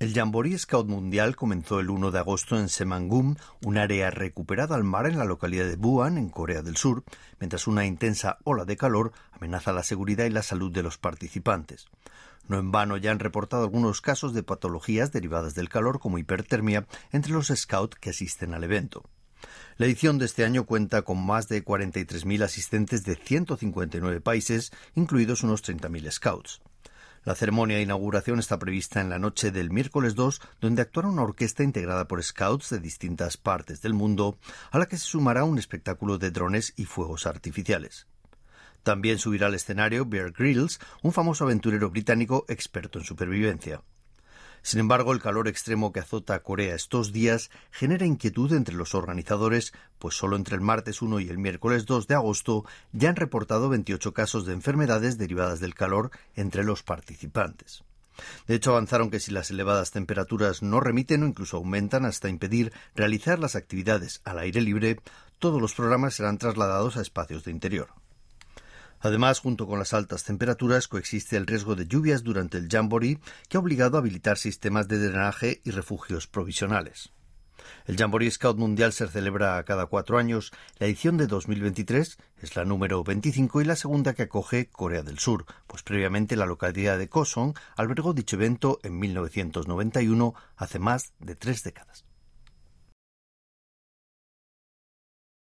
El Jamboree Scout Mundial comenzó el 1 de agosto en Semangum, un área recuperada al mar en la localidad de Buan, en Corea del Sur, mientras una intensa ola de calor amenaza la seguridad y la salud de los participantes. No en vano ya han reportado algunos casos de patologías derivadas del calor como hipertermia entre los scouts que asisten al evento. La edición de este año cuenta con más de 43.000 asistentes de 159 países, incluidos unos 30.000 scouts. La ceremonia de inauguración está prevista en la noche del miércoles 2, donde actuará una orquesta integrada por scouts de distintas partes del mundo, a la que se sumará un espectáculo de drones y fuegos artificiales. También subirá al escenario Bear Grylls, un famoso aventurero británico experto en supervivencia. Sin embargo, el calor extremo que azota Corea estos días genera inquietud entre los organizadores, pues solo entre el martes 1 y el miércoles 2 de agosto ya han reportado 28 casos de enfermedades derivadas del calor entre los participantes. De hecho, avanzaron que si las elevadas temperaturas no remiten o incluso aumentan hasta impedir realizar las actividades al aire libre, todos los programas serán trasladados a espacios de interior. Además, junto con las altas temperaturas, coexiste el riesgo de lluvias durante el jamboree, que ha obligado a habilitar sistemas de drenaje y refugios provisionales. El Jamboree Scout Mundial se celebra cada cuatro años. La edición de 2023 es la número 25 y la segunda que acoge Corea del Sur, pues previamente la localidad de Kosong albergó dicho evento en 1991, hace más de tres décadas.